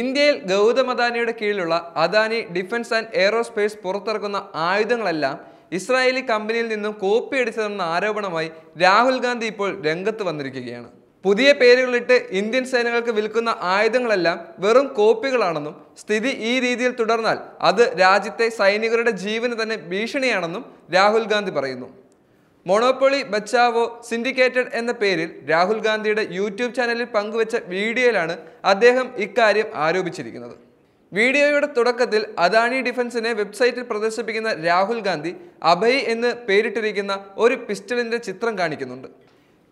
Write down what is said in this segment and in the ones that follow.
ഇന്ത്യയിൽ ഗൗതം അദാനിയുടെ കീഴിലുള്ള Adani defence and aerospace പുറത്തിറക്കുന്ന ആയുധങ്ങളെല്ലാം ഇസ്രായേലി കമ്പനിയിൽ നിന്നും കോപ്പിയടിച്ചതെന്ന ആരോപണമായി രാഹുൽ ഗാന്ധി ഇപ്പോൾ രംഗത്ത് വന്നിരിക്കുകയാണ് പുതിയ പേരുകളിട്ട് ഇന്ത്യൻ സേനകൾക്ക് വിൽക്കുന്ന ആയുധങ്ങളെല്ലാം വെറും കോപ്പികളാണെന്നും സ്ഥിതി ഈ രീതിയിൽ തുടർന്നാൽ അത് രാജ്യത്തെ സൈനികരുടെ ജീവന് തന്നെ ഭീഷണിയാണെന്നും രാഹുൽ ഗാന്ധി പറയുന്നു മൊണോപ്പൊളി ബച്ചാവോ സിൻഡിക്കേറ്റഡ് എന്ന പേരിൽ രാഹുൽ ഗാന്ധിയുടെ യൂട്യൂബ് ചാനലിൽ പങ്കുവച്ച വീഡിയോയിലാണ് അദ്ദേഹം ഇക്കാര്യം ആരോപിച്ചിരിക്കുന്നത് വീഡിയോയുടെ തുടക്കത്തിൽ അദാനി ഡിഫൻസിനെ വെബ്സൈറ്റിൽ പ്രദർശിപ്പിക്കുന്ന രാഹുൽ ഗാന്ധി അഭയ് എന്ന് പേരിട്ടിരിക്കുന്ന ഒരു പിസ്റ്റലിൻ്റെ ചിത്രം കാണിക്കുന്നുണ്ട്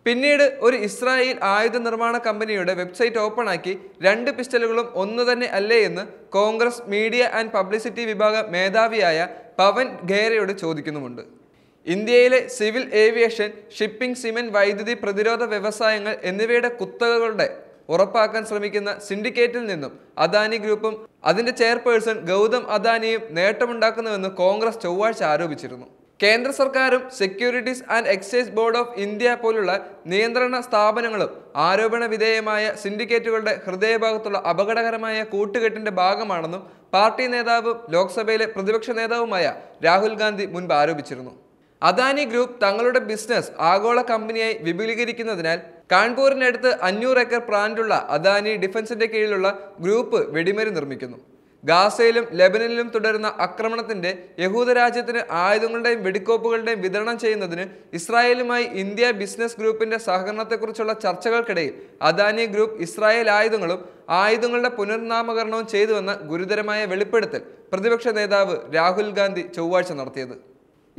പിന്നീട് ഒരു ഇസ്രായേൽ ആയുധ നിർമ്മാണ കമ്പനിയുടെ വെബ്സൈറ്റ് ഓപ്പണാക്കി രണ്ട് പിസ്റ്റലുകളും ഒന്നു തന്നെ അല്ലേ എന്ന് കോൺഗ്രസ് മീഡിയ ആൻഡ് പബ്ലിസിറ്റി വിഭാഗ മേധാവിയായ പവൻ ഖേരയോട് ചോദിക്കുന്നുമുണ്ട് ഇന്ത്യയിലെ സിവിൽ ഏവിയേഷൻ ഷിപ്പിംഗ് സിമെന്റ് വൈദ്യുതി പ്രതിരോധ വ്യവസായങ്ങൾ എന്നിവയുടെ കുത്തകകളുടെ ഉറപ്പാക്കാൻ ശ്രമിക്കുന്ന സിൻഡിക്കേറ്റിൽ നിന്നും അദാനി ഗ്രൂപ്പും അതിന്റെ ചെയർപേഴ്സൺ ഗൗതം അദാനിയും നേട്ടമുണ്ടാക്കുന്നുവെന്ന് കോൺഗ്രസ് ചൊവ്വാഴ്ച ആരോപിച്ചിരുന്നു കേന്ദ്ര സർക്കാരും securities and excise board of India പോലുള്ള നിയന്ത്രണ സ്ഥാപനങ്ങളും ആരോപണ വിധേയമായ സിൻഡിക്കേറ്റുകളുടെ ഹൃദയഭാഗത്തുള്ള അപകടകരമായ കൂട്ടുകെട്ടിന്റെ ഭാഗമാണെന്നും പാർട്ടി നേതാവും ലോക്സഭയിലെ പ്രതിപക്ഷ നേതാവുമായ രാഹുൽ ഗാന്ധി മുൻപ് ആരോപിച്ചിരുന്നു അദാനി ഗ്രൂപ്പ് തങ്ങളുടെ ബിസിനസ് ആഗോള കമ്പനിയായി വിപുലീകരിക്കുന്നതിനാൽ കാൺപൂരിനടുത്ത് അഞ്ഞൂറ് ഏക്കർ പ്ലാന്റുള്ള അദാനി ഡിഫൻസിന്റെ കീഴിലുള്ള ഗ്രൂപ്പ് വെടിമരു നിർമ്മിക്കുന്നു ഗാസയിലും ലെബനനിലും തുടരുന്ന ആക്രമണത്തിന്റെ യഹൂദരാജ്യത്തിന് ആയുധങ്ങളുടെയും വെടിക്കോപ്പുകളുടെയും വിതരണം ചെയ്യുന്നതിന് ഇസ്രായേലുമായി ഇന്ത്യ ബിസിനസ് ഗ്രൂപ്പിന്റെ സഹകരണത്തെക്കുറിച്ചുള്ള ചർച്ചകൾക്കിടയിൽ അദാനി ഗ്രൂപ്പ് ഇസ്രായേൽ ആയുധങ്ങളും ആയുധങ്ങളുടെ പുനർനാമകരണവും ചെയ്തുവെന്ന ഗുരുതരമായ വെളിപ്പെടുത്തൽ പ്രതിപക്ഷ നേതാവ് രാഹുൽ ഗാന്ധി ചൊവ്വാഴ്ച നടത്തിയത്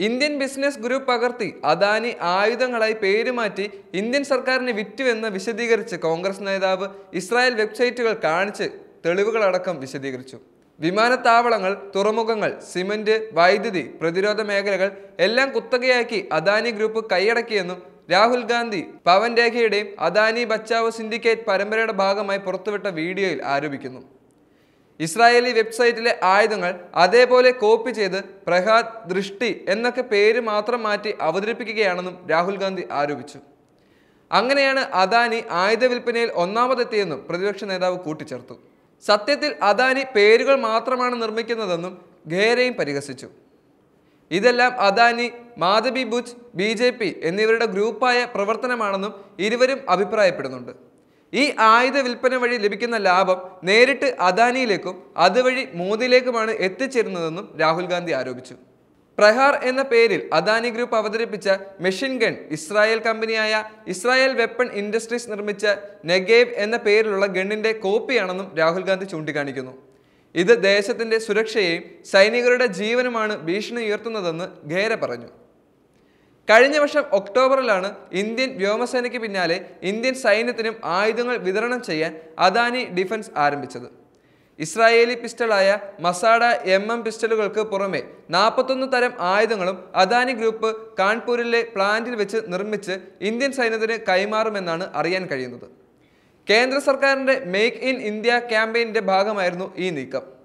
ഇന്ത്യൻ ബിസിനസ് ഗ്രൂപ്പ് പകർത്തി അദാനി ആയുധങ്ങളായി പേരുമാറ്റി ഇന്ത്യൻ സർക്കാരിനെ വിറ്റുവെന്ന് വിശദീകരിച്ച് കോൺഗ്രസ് നേതാവ് ഇസ്രായേൽ വെബ്സൈറ്റുകൾ കാണിച്ച് തെളിവുകളടക്കം വിശദീകരിച്ചു വിമാനത്താവളങ്ങൾ തുറമുഖങ്ങൾ സിമന്റ് വൈദ്യുതി പ്രതിരോധ മേഖലകൾ എല്ലാം കുത്തകയാക്കി അദാനി ഗ്രൂപ്പ് കൈയടക്കിയെന്നും രാഹുൽ ഗാന്ധി പവൻ രേഖയുടെയും അദാനി ബച്ചാവ് സിൻഡിക്കേറ്റ് പരമ്പരയുടെ ഭാഗമായി പുറത്തുവിട്ട വീഡിയോയിൽ ആരോപിക്കുന്നു ഇസ്രായേലി വെബ്സൈറ്റിലെ ആയുധങ്ങൾ അതേപോലെ കോപ്പി ചെയ്ത് പ്രഹാദ് ദൃഷ്ടി എന്നൊക്കെ പേര് മാത്രം മാറ്റി അവതരിപ്പിക്കുകയാണെന്നും രാഹുൽ ഗാന്ധി ആരോപിച്ചു അങ്ങനെയാണ് അദാനി ആയുധ വിൽപ്പനയിൽ ഒന്നാമതെത്തിയെന്നും പ്രതിപക്ഷ നേതാവ് കൂട്ടിച്ചേർത്തു സത്യത്തിൽ അദാനി പേരുകൾ മാത്രമാണ് നിർമ്മിക്കുന്നതെന്നും ഖേരയും പരിഹസിച്ചു ഇതെല്ലാം അദാനി മാധവി ബുജ് ബി എന്നിവരുടെ ഗ്രൂപ്പായ പ്രവർത്തനമാണെന്നും ഇരുവരും അഭിപ്രായപ്പെടുന്നുണ്ട് ഈ ആയുധ വിൽപ്പന വഴി ലഭിക്കുന്ന ലാഭം നേരിട്ട് അദാനിയിലേക്കും അതുവഴി മോദിയിലേക്കുമാണ് എത്തിച്ചേരുന്നതെന്നും രാഹുൽ ഗാന്ധി ആരോപിച്ചു പ്രഹാർ എന്ന പേരിൽ അദാനി ഗ്രൂപ്പ് അവതരിപ്പിച്ച മെഷീൻ ഗൺ ഇസ്രായേൽ കമ്പനിയായ ഇസ്രായേൽ വെപ്പൺ ഇൻഡസ്ട്രീസ് നിർമ്മിച്ച നെഗേവ് എന്ന പേരിലുള്ള ഗണ്ണിന്റെ കോപ്പിയാണെന്നും രാഹുൽ ഗാന്ധി ചൂണ്ടിക്കാണിക്കുന്നു ഇത് ദേശത്തിന്റെ സുരക്ഷയെയും സൈനികരുടെ ജീവനുമാണ് ഭീഷണി ഉയർത്തുന്നതെന്ന് ഖേര പറഞ്ഞു കഴിഞ്ഞ വർഷം ഒക്ടോബറിലാണ് ഇന്ത്യൻ വ്യോമസേനയ്ക്ക് പിന്നാലെ ഇന്ത്യൻ സൈന്യത്തിനും ആയുധങ്ങൾ വിതരണം ചെയ്യാൻ അദാനി ഡിഫൻസ് ആരംഭിച്ചത് ഇസ്രായേലി പിസ്റ്റളായ മസാഡ എം എം പിസ്റ്റളുകൾക്ക് പുറമെ നാൽപ്പത്തൊന്ന് തരം ആയുധങ്ങളും അദാനി ഗ്രൂപ്പ് കാൺപൂരിലെ പ്ലാന്റിൽ വെച്ച് നിർമ്മിച്ച് ഇന്ത്യൻ സൈന്യത്തിന് കൈമാറുമെന്നാണ് അറിയാൻ കഴിയുന്നത് കേന്ദ്ര സർക്കാരിൻ്റെ മേക്ക് ഇൻ ഇന്ത്യ ക്യാമ്പയിൻ്റെ ഭാഗമായിരുന്നു ഈ നീക്കം